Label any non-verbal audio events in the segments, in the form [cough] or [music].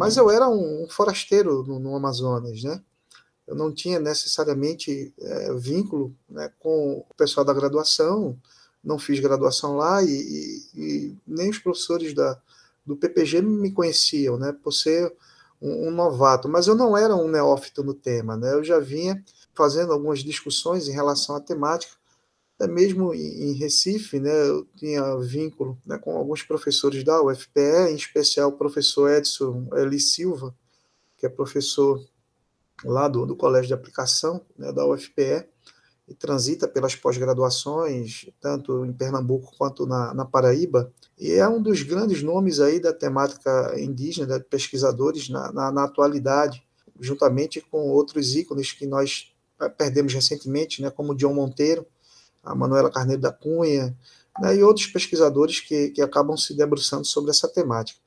Mas eu era um, um forasteiro no, no, Amazonas, né? Eu não tinha necessariamente é, vínculo né, com o pessoal da graduação, não fiz graduação lá e, e, e nem os professores da, do PPG me conheciam, né? Por ser um, um, novato. Mas eu não era um neófito no tema, né? Eu já vinha fazendo algumas discussões em relação à temática até mesmo em Recife, né, eu tinha vínculo né, com alguns professores da UFPE, em especial o professor Edson Eli Silva, que é professor lá do, do Colégio de Aplicação né, da UFPE, e transita pelas pós-graduações, tanto em Pernambuco quanto na, na, Paraíba, e é um dos grandes nomes aí da temática indígena, né, de pesquisadores na, na, na atualidade, juntamente com outros ícones que nós eh, perdemos recentemente, né, como John Monteiro, a Manuela Carneiro da Cunha, né, e outros pesquisadores que, que acabam se debruçando sobre essa temática.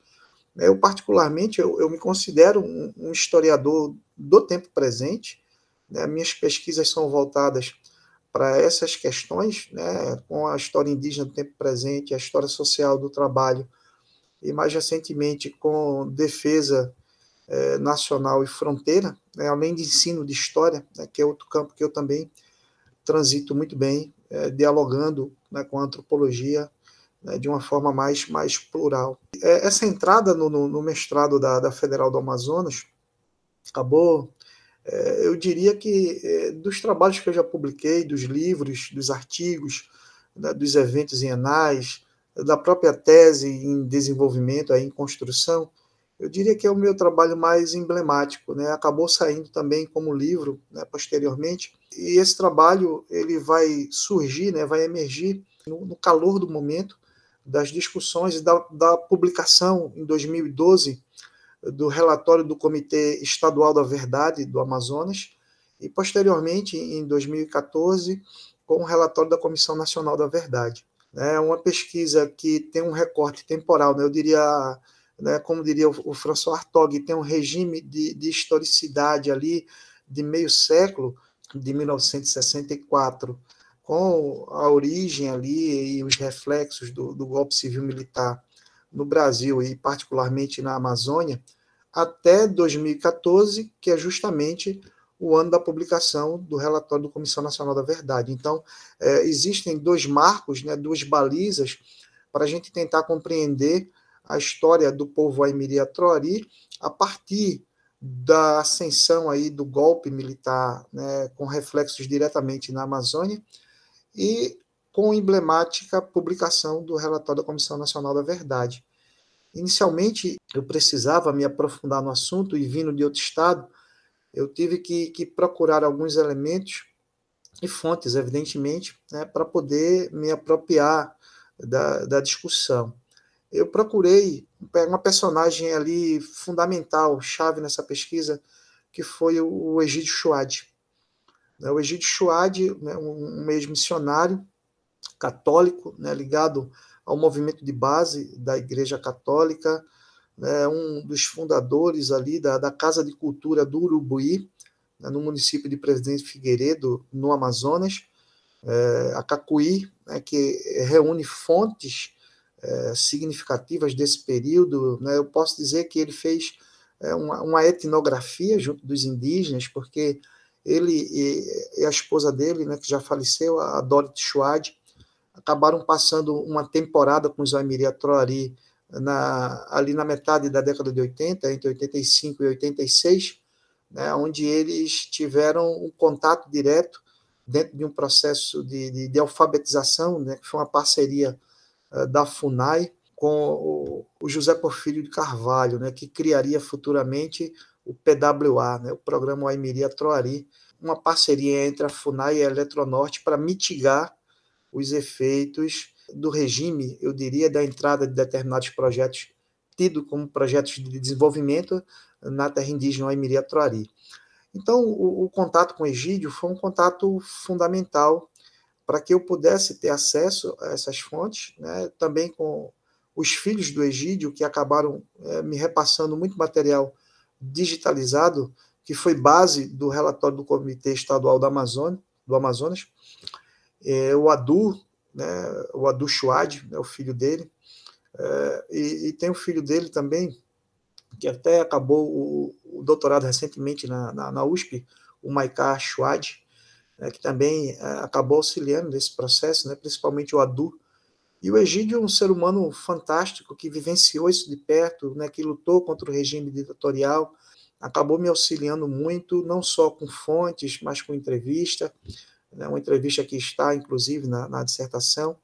Eu, particularmente, eu, eu me considero um, um, historiador do tempo presente, né, minhas pesquisas são voltadas para essas questões, né, com a história indígena do tempo presente, a história social do trabalho, e mais recentemente com defesa é, nacional e fronteira, né, além de ensino de história, né, que é outro campo que eu também transito muito bem é, dialogando né, com a antropologia né, de uma forma mais, mais plural. É, essa entrada no, no, no mestrado da, da, Federal do Amazonas acabou, é, eu diria que é, dos trabalhos que eu já publiquei, dos livros, dos artigos, né, dos eventos em anais, da própria tese em desenvolvimento, aí, em construção, eu diria que é o meu trabalho mais emblemático, né? Acabou saindo também como livro, né, posteriormente. E esse trabalho ele vai surgir, né? Vai emergir no, no calor do momento das discussões e da, da, publicação em 2012 do relatório do Comitê Estadual da Verdade do Amazonas e posteriormente em 2014 com o relatório da Comissão Nacional da Verdade. Né? É uma pesquisa que tem um recorte temporal, né? Eu diria né, como diria o, o François Artaud, tem um regime de, de historicidade ali de meio século, de 1964, com a origem ali e os reflexos do, do golpe civil-militar no Brasil e particularmente na Amazônia, até 2014, que é justamente o ano da publicação do relatório do Comissão Nacional da Verdade. Então, é, existem dois marcos, né, duas balizas para a gente tentar compreender a história do povo Aimiri Atroari a partir da ascensão aí do golpe militar, né, com reflexos diretamente na Amazônia, e com emblemática publicação do relatório da Comissão Nacional da Verdade. Inicialmente, eu precisava me aprofundar no assunto e vindo de outro estado, eu tive que, que procurar alguns elementos e fontes, evidentemente, né, para poder me apropriar da, da discussão eu procurei uma personagem ali fundamental, chave nessa pesquisa, que foi o Egídio Schwad. O Egídio Schwad, né, né, um ex-missionário católico, né, ligado ao movimento de base da Igreja Católica, né, um dos fundadores ali da, da Casa de Cultura do Urubuí, né, no município de Presidente Figueiredo, no Amazonas, é, a Cacuí, né, que reúne fontes é, significativas desse período. Né? Eu posso dizer que ele fez é, uma, uma, etnografia junto dos indígenas, porque ele e, e a esposa dele, né, que já faleceu, a Dorit Schwad, acabaram passando uma temporada com os Aimiri Atroari na, ali na metade da década de 80, entre 85 e 86, né, onde eles tiveram um contato direto dentro de um processo de, de, de alfabetização, né, que foi uma parceria eh, da FUNAI com o José Porfírio de Carvalho, né, que criaria futuramente o PWA, né, o Programa Aimiria Troari, uma parceria entre a FUNAI e a Eletronorte para mitigar os efeitos do regime, eu diria, da entrada de determinados projetos tido como projetos de desenvolvimento na terra indígena Aimiria Troari. Então, o, o contato com o Egídio foi um contato fundamental para que eu pudesse ter acesso a essas fontes, né, também com os filhos do Egídio, que acabaram é, me repassando muito material digitalizado, que foi base do relatório do Comitê Estadual do Amazonas, do Amazonas. É, o Adu, né, o Adu Chouad, né, o filho dele, é, e, e, tem o filho dele também, que até acabou o, o doutorado recentemente na, na, na, USP, o Maiká Chouad, né, que também é, acabou auxiliando nesse processo, né, principalmente o Adu. E o Egídio, é um ser humano fantástico que vivenciou isso de perto, né, que lutou contra o regime ditatorial, acabou me auxiliando muito, não só com fontes, mas com entrevista, né, uma entrevista que está, inclusive, na, na dissertação,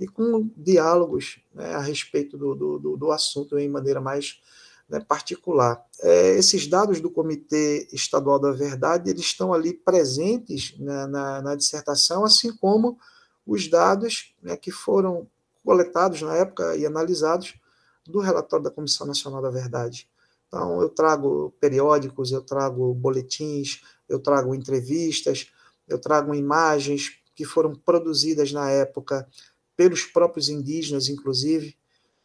e com diálogos né, a respeito do, do, do assunto em maneira mais né, particular. É, esses dados do Comitê Estadual da Verdade, eles estão ali presentes na, na, na dissertação, assim como os dados né, que foram coletados na época e analisados do relatório da Comissão Nacional da Verdade. Então, eu trago periódicos, eu trago boletins, eu trago entrevistas, eu trago imagens que foram produzidas na época pelos próprios indígenas, inclusive,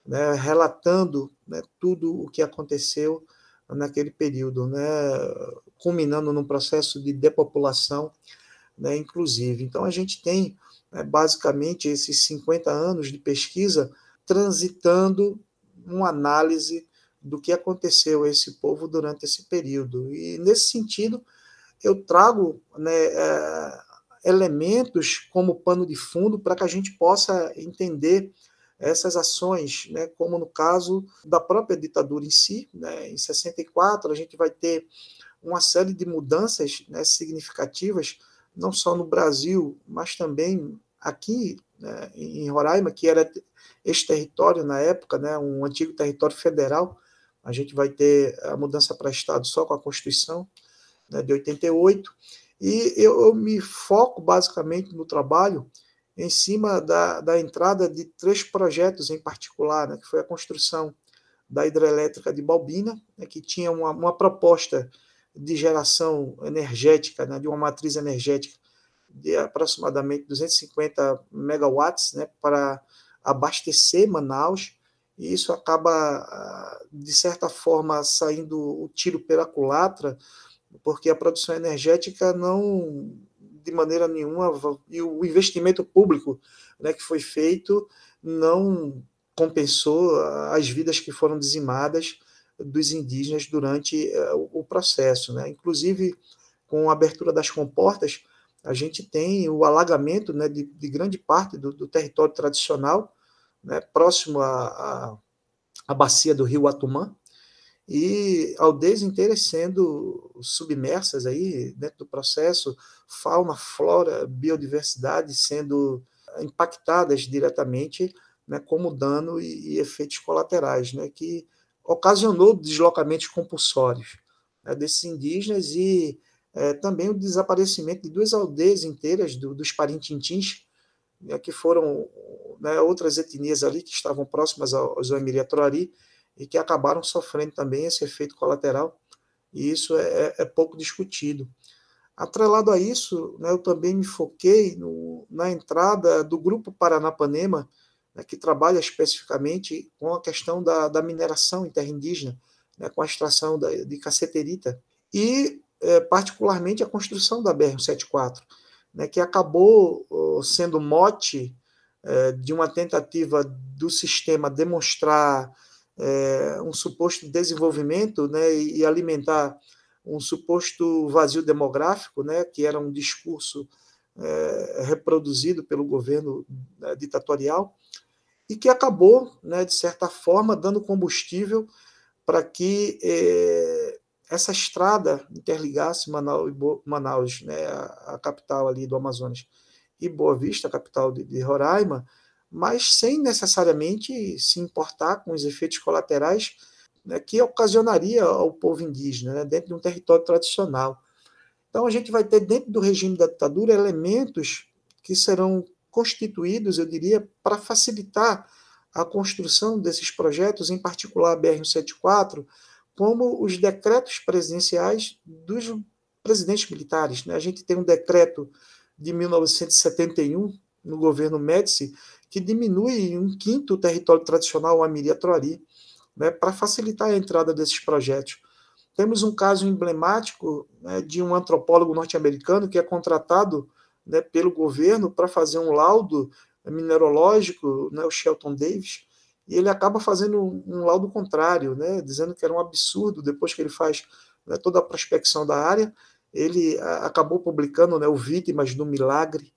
né, relatando né, tudo o que aconteceu naquele período, né, culminando num processo de depopulação, né, inclusive. Então, a gente tem né, basicamente esses 50 anos de pesquisa transitando uma análise do que aconteceu a esse povo durante esse período. E, nesse sentido, eu trago né, é, elementos como pano de fundo para que a gente possa entender essas ações, né, como no caso da própria ditadura em si. Né, em 64, a gente vai ter uma série de mudanças né, significativas, não só no Brasil, mas também aqui né, em Roraima, que era este território na época, né, um antigo território federal. A gente vai ter a mudança para Estado só com a Constituição né, de 88. E eu, eu me foco basicamente no trabalho em cima da, da entrada de três projetos em particular, né, que foi a construção da hidrelétrica de Balbina, né, que tinha uma, uma, proposta de geração energética, né, de uma matriz energética de aproximadamente 250 megawatts né, para abastecer Manaus, e isso acaba, ah, de certa forma, saindo o tiro pela culatra, porque a produção energética não de maneira nenhuma, e o investimento público né, que foi feito não compensou ah, as vidas que foram dizimadas dos indígenas durante eh, o processo. Né? Inclusive, com a abertura das comportas, a gente tem o alagamento né, de, de grande parte do, do território tradicional, né, próximo à, bacia do rio Atumã, e aldeias inteiras sendo submersas aí dentro do processo, fauna, flora, biodiversidade sendo eh, impactadas diretamente, né, como dano e, e efeitos colaterais, né, que ocasionou deslocamentos compulsórios né, desses indígenas e é, também o desaparecimento de duas aldeias inteiras do, dos parintintins, né, que foram né, outras etnias ali que estavam próximas aos Emiria Troari, e que acabaram sofrendo também esse efeito colateral, e isso é, é, é pouco discutido. Atrelado a isso, né, eu também me foquei no, na entrada do Grupo Paranapanema, né, que trabalha especificamente com a questão da, da mineração em terra indígena, né, com a extração da, de caceterita, e é, particularmente a construção da BR-174, né, que acabou sendo mote é, de uma tentativa do sistema demonstrar é, um suposto desenvolvimento né, e alimentar um suposto vazio demográfico, né, que era um discurso é, reproduzido pelo governo né, ditatorial, e que acabou, né, de certa forma, dando combustível para que é, essa estrada interligasse Manaus, Manaus né, a, a, capital ali do Amazonas, e Boa Vista, a capital de, de Roraima, mas sem necessariamente se importar com os efeitos colaterais né, que ocasionaria ao povo indígena, né, dentro de um território tradicional. Então, a gente vai ter, dentro do regime da ditadura, elementos que serão constituídos, eu diria, para facilitar a construção desses projetos, em particular a BR-174, como os decretos presidenciais dos presidentes militares. Né? A gente tem um decreto de 1971, no governo Médici, que diminui um quinto o território tradicional amiri Troari, né, para facilitar a entrada desses projetos. Temos um caso emblemático né, de um antropólogo norte-americano que é contratado né, pelo governo para fazer um laudo mineralógico, né, o Shelton Davis, e ele acaba fazendo um, laudo contrário, né, dizendo que era um absurdo, depois que ele faz né, toda a prospecção da área, ele acabou publicando né, o Vítimas do Milagre,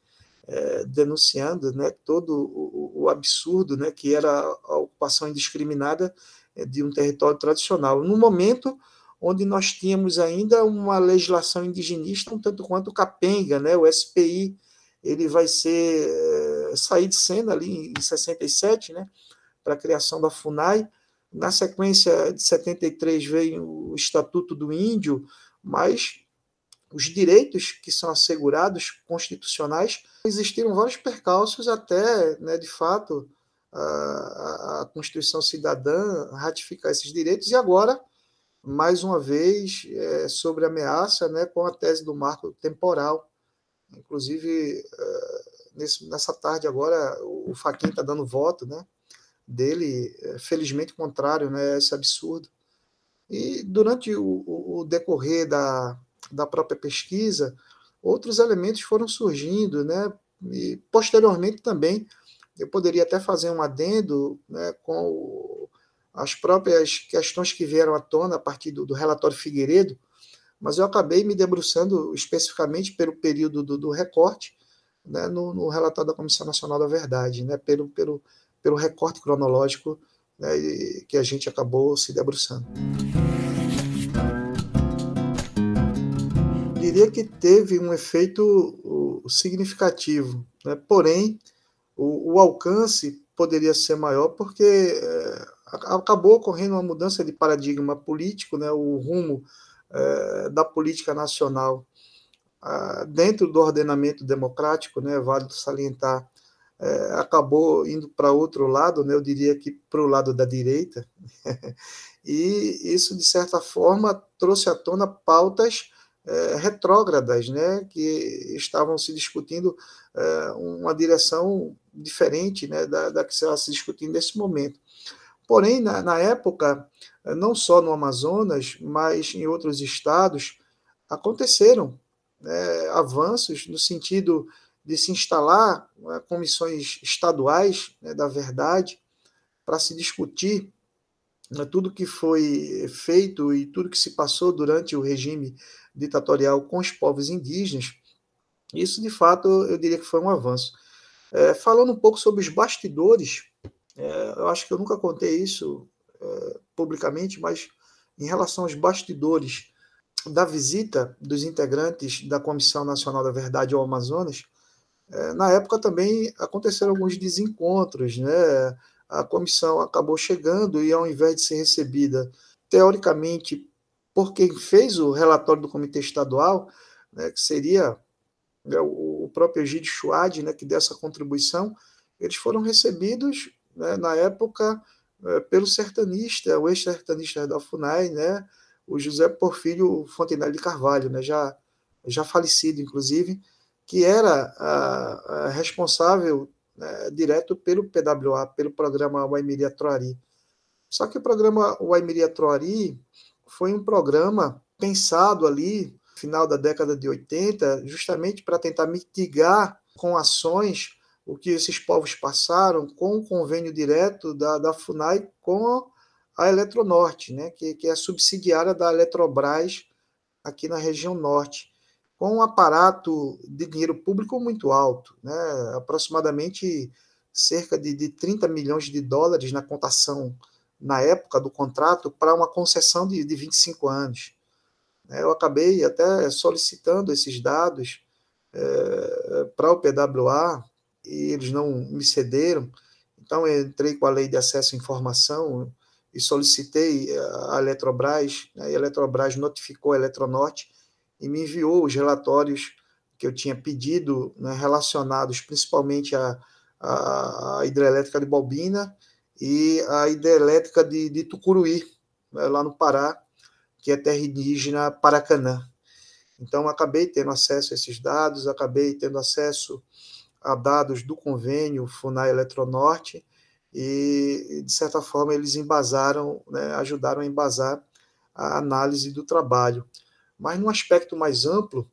é, denunciando né, todo o, o, absurdo né, que era a ocupação indiscriminada é, de um território tradicional. No momento onde nós tínhamos ainda uma legislação indigenista, um tanto quanto capenga, né, o SPI, ele vai ser é, sair de cena ali em 67, né, para a criação da FUNAI. Na sequência de 73 veio o Estatuto do Índio, mas os direitos que são assegurados constitucionais, existiram vários percalços até, né, de fato, a, a, Constituição Cidadã ratificar esses direitos, e agora, mais uma vez, é, sobre ameaça, né, com a tese do marco temporal. Inclusive, é, nesse, nessa tarde agora, o Faquin está dando voto né, dele, é, felizmente contrário né, esse absurdo. E durante o, o decorrer da, da própria pesquisa, outros elementos foram surgindo, né? E posteriormente também eu poderia até fazer um adendo né, com as próprias questões que vieram à tona a partir do, do relatório Figueiredo, mas eu acabei me debruçando especificamente pelo período do, do recorte né, no, no, relatório da Comissão Nacional da Verdade, né, pelo, pelo, pelo recorte cronológico né, que a gente acabou se debruçando. diria que teve um efeito significativo, né? porém o, o, alcance poderia ser maior porque é, acabou ocorrendo uma mudança de paradigma político, né? o rumo é, da política nacional ah, dentro do ordenamento democrático, né? válido salientar, é, acabou indo para outro lado, né? eu diria que para o lado da direita, [laughs] e isso, de certa forma, trouxe à tona pautas é, retrógradas, né, que estavam se discutindo é, uma direção diferente né, da, da que está se discutindo nesse momento. Porém, na, na, época, não só no Amazonas, mas em outros estados, aconteceram né, avanços no sentido de se instalar né, comissões estaduais né, da verdade para se discutir né, tudo que foi feito e tudo que se passou durante o regime ditatorial com os povos indígenas, isso de fato eu diria que foi um avanço. É, falando um pouco sobre os bastidores, é, eu acho que eu nunca contei isso é, publicamente, mas em relação aos bastidores da visita dos integrantes da Comissão Nacional da Verdade ao Amazonas, é, na época também aconteceram alguns desencontros, né? A comissão acabou chegando e, ao invés de ser recebida teoricamente por quem fez o relatório do Comitê Estadual, né, que seria né, o próprio Egide Schwad, né, que dessa contribuição, eles foram recebidos, né, na época, é, pelo sertanista, o ex-sertanista da FUNAI, né, o José Porfírio Fontenelle de Carvalho, né, já, já falecido, inclusive, que era a, a responsável né, direto pelo PWA, pelo programa Waimiria Troari. Só que o programa Waimiria Troari, foi um programa pensado ali, final da década de 80, justamente para tentar mitigar com ações o que esses povos passaram com o convênio direto da, da FUNAI com a Eletronorte, né, que, que é a subsidiária da Eletrobras aqui na região norte, com um aparato de dinheiro público muito alto, né, aproximadamente cerca de, de 30 milhões de dólares na contação na época do contrato para uma concessão de, de 25 anos. É, eu acabei até solicitando esses dados é, para o PWA e eles não me cederam. Então, entrei com a lei de acesso à informação e solicitei é, a Eletrobras. Né, a Eletrobras notificou a Eletronorte e me enviou os relatórios que eu tinha pedido né, relacionados principalmente à, a hidrelétrica de Balbina e a hidrelétrica de, de Tucuruí, né, lá no Pará, que é terra indígena Paracanã. Então, acabei tendo acesso a esses dados, acabei tendo acesso a dados do convênio FUNAI Eletronorte, e, de certa forma, eles embasaram, né, ajudaram a embasar a análise do trabalho. Mas, num aspecto mais amplo,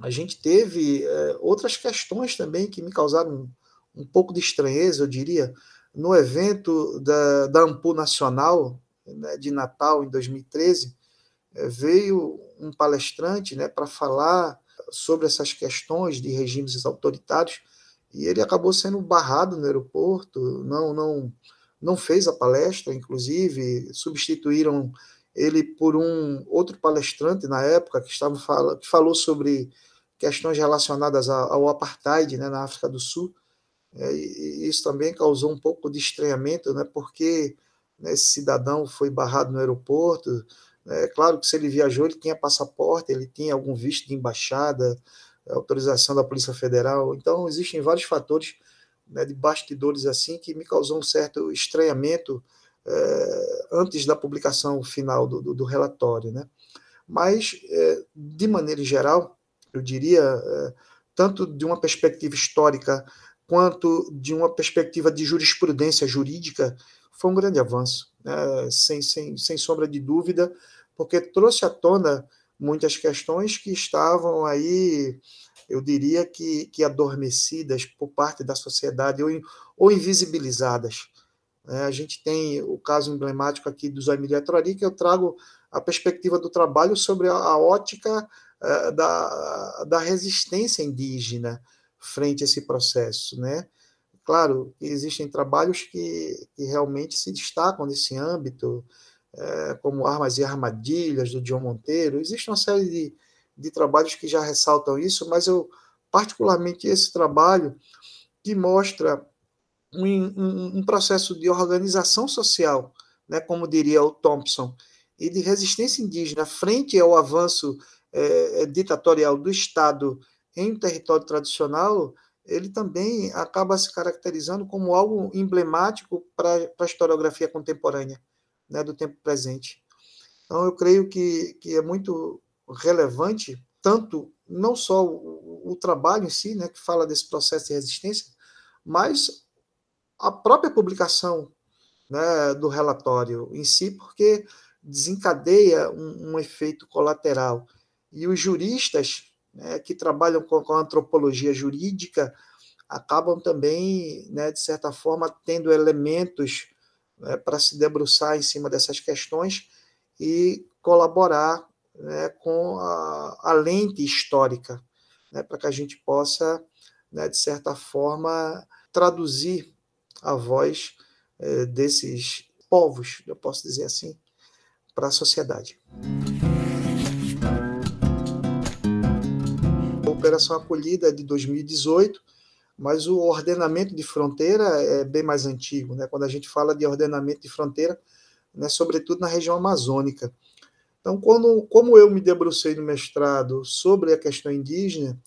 a gente teve é, outras questões também que me causaram um, um pouco de estranheza, eu diria, no evento da, da Ampu Nacional, né, de Natal, em 2013, eh, veio um palestrante né, para falar sobre essas questões de regimes autoritários e ele acabou sendo barrado no aeroporto, não, não, não fez a palestra, inclusive substituíram ele por um outro palestrante na época que estava que falou sobre questões relacionadas ao apartheid né, na África do Sul é, e isso também causou um pouco de estranhamento, né, porque né, esse cidadão foi barrado no aeroporto. Né, é claro que se ele viajou, ele tinha passaporte, ele tinha algum visto de embaixada, autorização da Polícia Federal. Então, existem vários fatores né, de bastidores assim que me causou um certo estranhamento é, antes da publicação final do, do, do relatório. Né? Mas, é, de maneira geral, eu diria, é, tanto de uma perspectiva histórica quanto de uma perspectiva de jurisprudência jurídica, foi um grande avanço, né? sem, sem, sem sombra de dúvida, porque trouxe à tona muitas questões que estavam aí, eu diria que, que adormecidas por parte da sociedade ou, ou invisibilizadas. É, a gente tem o caso emblemático aqui do Zé Emílio que eu trago a perspectiva do trabalho sobre a, a ótica uh, da, da resistência indígena, frente a esse processo, né? Claro, existem trabalhos que, que realmente se destacam nesse âmbito, é, como Armas e Armadilhas, do John Monteiro, existe uma série de, de trabalhos que já ressaltam isso, mas eu, particularmente, esse trabalho que mostra um, um, um processo de organização social, né, como diria o Thompson, e de resistência indígena frente ao avanço é, é ditatorial do Estado em território tradicional, ele também acaba se caracterizando como algo emblemático para a historiografia contemporânea, né, do tempo presente. Então, eu creio que, que é muito relevante, tanto, não só o, o trabalho em si, né, que fala desse processo de resistência, mas a própria publicação né, do relatório em si, porque desencadeia um, um efeito colateral. E os juristas né, que trabalham com, com antropologia jurídica, acabam também, né, de certa forma, tendo elementos né, para se debruçar em cima dessas questões e colaborar né, com a, a, lente histórica, né, para que a gente possa, né, de certa forma, traduzir a voz eh, desses povos, eu posso dizer assim, para a sociedade. Operação Acolhida é de 2018, mas o ordenamento de fronteira é bem mais antigo, né? Quando a gente fala de ordenamento de fronteira, né, sobretudo na região amazônica. Então, quando, como eu me debrucei no mestrado sobre a questão indígena,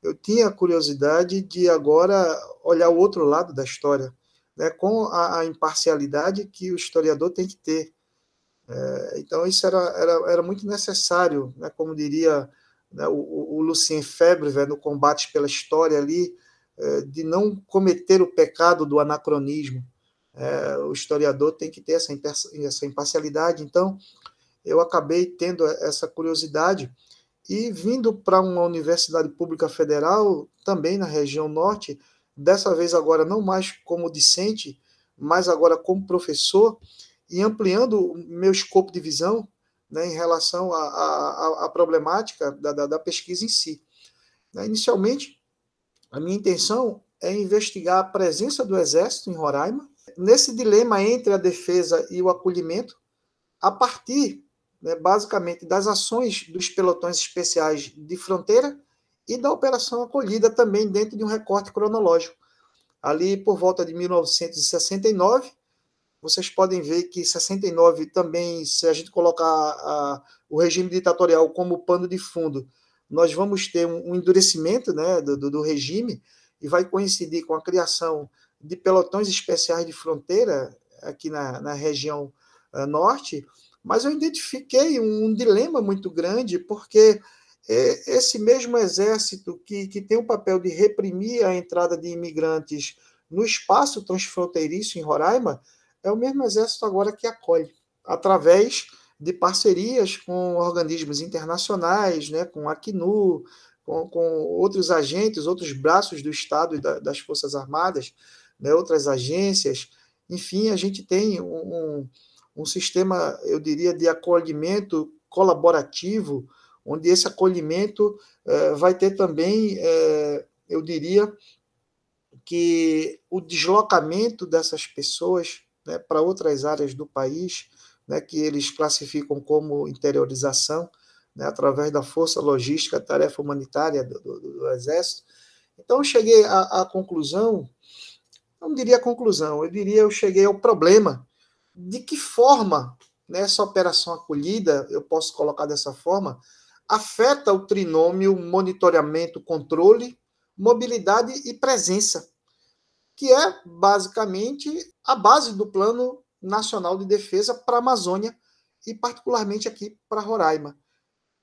eu tinha a curiosidade de agora olhar o outro lado da história, né, com a, a imparcialidade que o historiador tem que ter. É, então, isso era, era, era muito necessário, né, como diria né, o, o Lucien Febre, velho, no combate pela história ali, é, de não cometer o pecado do anacronismo. É, o historiador tem que ter essa, essa imparcialidade. Então, eu acabei tendo essa curiosidade e vindo para uma universidade pública federal, também na região norte, dessa vez agora não mais como discente, mas agora como professor, e ampliando o meu escopo de visão, né, em relação à problemática da, da, da, pesquisa em si. Né, inicialmente, a minha intenção é investigar a presença do Exército em Roraima, nesse dilema entre a defesa e o acolhimento, a partir, né, basicamente, das ações dos pelotões especiais de fronteira e da operação acolhida também dentro de um recorte cronológico. Ali por volta de 1969, vocês podem ver que 69 também, se a gente colocar a, o regime ditatorial como pano de fundo, nós vamos ter um, um endurecimento né, do, do, do regime e vai coincidir com a criação de pelotões especiais de fronteira aqui na, na região uh, norte, mas eu identifiquei um, um dilema muito grande, porque é, esse mesmo exército que, que tem o papel de reprimir a entrada de imigrantes no espaço transfronteiriço em Roraima, é o mesmo exército agora que acolhe, através de parcerias com organismos internacionais, né, com a CNU, com, com outros agentes, outros braços do Estado e da, das Forças Armadas, né, outras agências. Enfim, a gente tem um, um, um sistema, eu diria, de acolhimento colaborativo, onde esse acolhimento eh, vai ter também, eh, eu diria, que o deslocamento dessas pessoas né, para outras áreas do país, né, que eles classificam como interiorização, né, através da força logística, tarefa humanitária do, do, do Exército. Então, cheguei à, à conclusão, não diria conclusão, eu diria eu cheguei ao problema de que forma né, essa operação acolhida, eu posso colocar dessa forma, afeta o trinômio monitoramento, controle, mobilidade e presença que é basicamente a base do Plano Nacional de Defesa para a Amazônia e, particularmente, aqui para Roraima.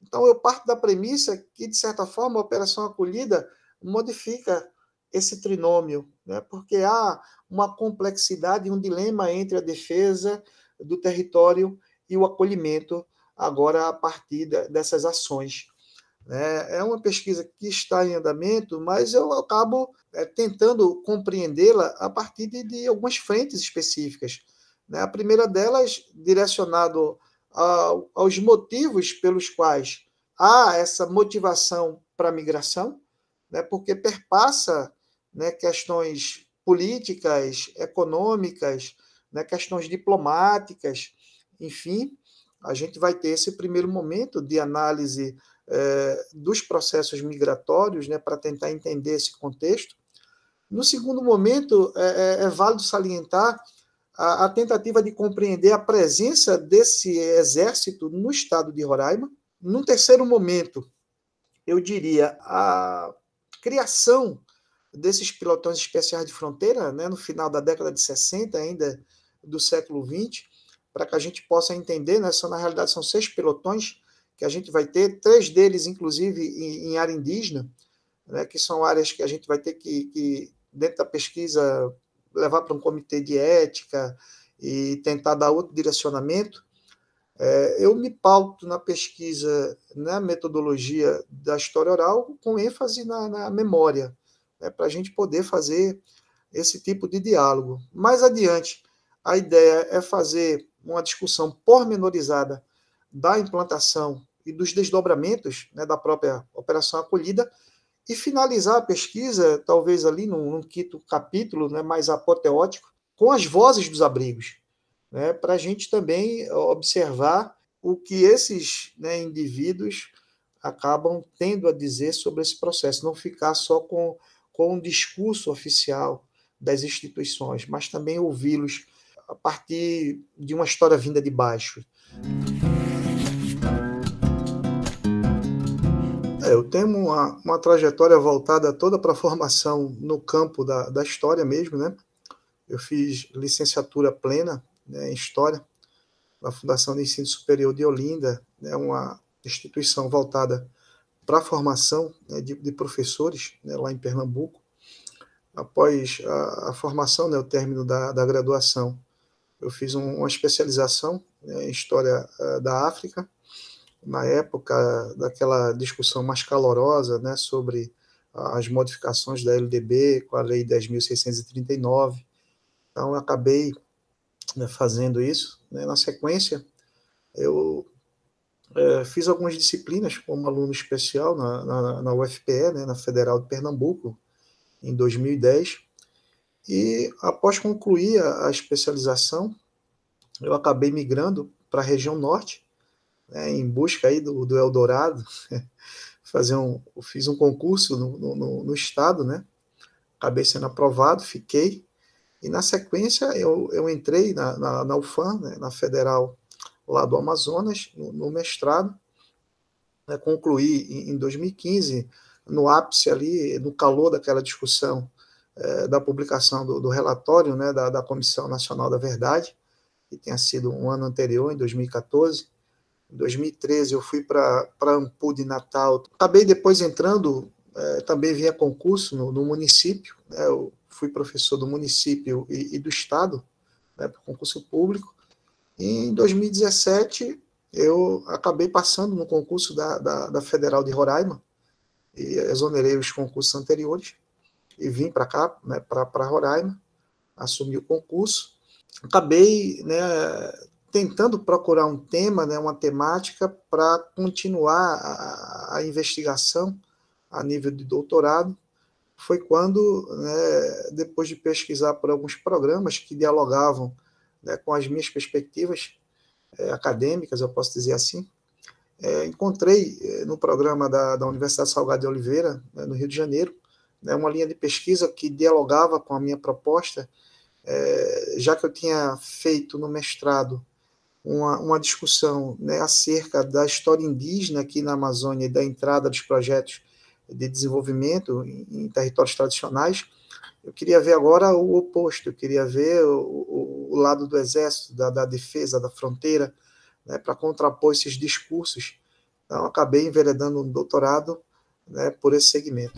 Então, eu parto da premissa que, de certa forma, a Operação Acolhida modifica esse trinômio, né? porque há uma complexidade, um dilema entre a defesa do território e o acolhimento, agora a partir dessas ações. Né? É uma pesquisa que está em andamento, mas eu acabo é, tentando compreendê-la a partir de, de, algumas frentes específicas. Né? A primeira delas, direcionado aos motivos pelos quais há essa motivação para a migração, né? porque perpassa né, questões políticas, econômicas, né, questões diplomáticas, enfim, a gente vai ter esse primeiro momento de análise é, dos processos migratórios, né, para tentar entender esse contexto. No segundo momento, é, é, é válido salientar a, a, tentativa de compreender a presença desse exército no estado de Roraima. Num terceiro momento, eu diria a criação desses pilotões especiais de fronteira, né, no final da década de 60, ainda do século 20, para que a gente possa entender, né, são, na realidade são seis pelotões que a gente vai ter, três deles, inclusive, em, em área indígena, né, que são áreas que a gente vai ter que, que dentro da pesquisa, levar para um comitê de ética e tentar dar outro direcionamento. É, eu me pauto na pesquisa, na metodologia da história oral, com ênfase na, na memória, né, para a gente poder fazer esse tipo de diálogo. Mais adiante, a ideia é fazer uma discussão pormenorizada da implantação e dos desdobramentos né, da própria operação acolhida e finalizar a pesquisa, talvez ali num, num quinto capítulo, né, mais apoteótico, com as vozes dos abrigos, né, para a gente também eh, observar o que esses né, indivíduos acabam tendo a dizer sobre esse processo, não ficar só com, com o discurso oficial das instituições, mas também ouvi-los a partir de uma história vinda de baixo. É, eu tenho uma, uma trajetória voltada toda para a formação no campo da, da história mesmo, né? Eu fiz licenciatura plena né, em História na Fundação de Ensino Superior de Olinda, né, uma instituição voltada para a formação né, de, de, professores né, lá em Pernambuco. Após a, a formação, né, o término da, da graduação, eu fiz um, uma especialização né, em História uh, da África, na época daquela discussão mais calorosa né, sobre as modificações da LDB com a Lei 10.639. Então, eu acabei né, fazendo isso. Né? Na sequência, eu é, fiz algumas disciplinas como aluno especial na, na, na UFPE, né, na Federal de Pernambuco, em 2010. E após concluir a, a especialização, eu acabei migrando para a região norte, né, em busca aí do, do Eldorado, [laughs] fazer um, fiz um concurso no, no, no, estado, né? Acabei sendo aprovado, fiquei. E na sequência eu, eu entrei na, na, na UFAM, né, na Federal lá do Amazonas, no, no mestrado. Né, concluí em, em 2015, no ápice ali, no calor daquela discussão eh, da publicação do, do relatório né, da, da Comissão Nacional da Verdade, que tinha sido um ano anterior, em 2014 em 2013 eu fui para Ampu de Natal. Acabei depois entrando, é, também via concurso no, no município. Né? Eu fui professor do município e, e do estado, né, para concurso público. E em 2017 eu acabei passando no concurso da, da, da Federal de Roraima e exonerei os concursos anteriores e vim para cá, né, para Roraima, assumi o concurso. Acabei né, tentando procurar um tema, né, uma temática para continuar a, a, investigação a nível de doutorado. Foi quando, né, depois de pesquisar por alguns programas que dialogavam né, com as minhas perspectivas é, acadêmicas, eu posso dizer assim, é, encontrei é, no programa da, da, Universidade Salgado de Oliveira, né, no Rio de Janeiro, né, uma linha de pesquisa que dialogava com a minha proposta, é, já que eu tinha feito no mestrado uma, uma discussão né, acerca da história indígena aqui na Amazônia e da entrada dos projetos de desenvolvimento em, em territórios tradicionais, eu queria ver agora o oposto, eu queria ver o, o, o lado do exército, da, da defesa, da fronteira, né, para contrapor esses discursos. Então, acabei enveredando um doutorado né, por esse segmento.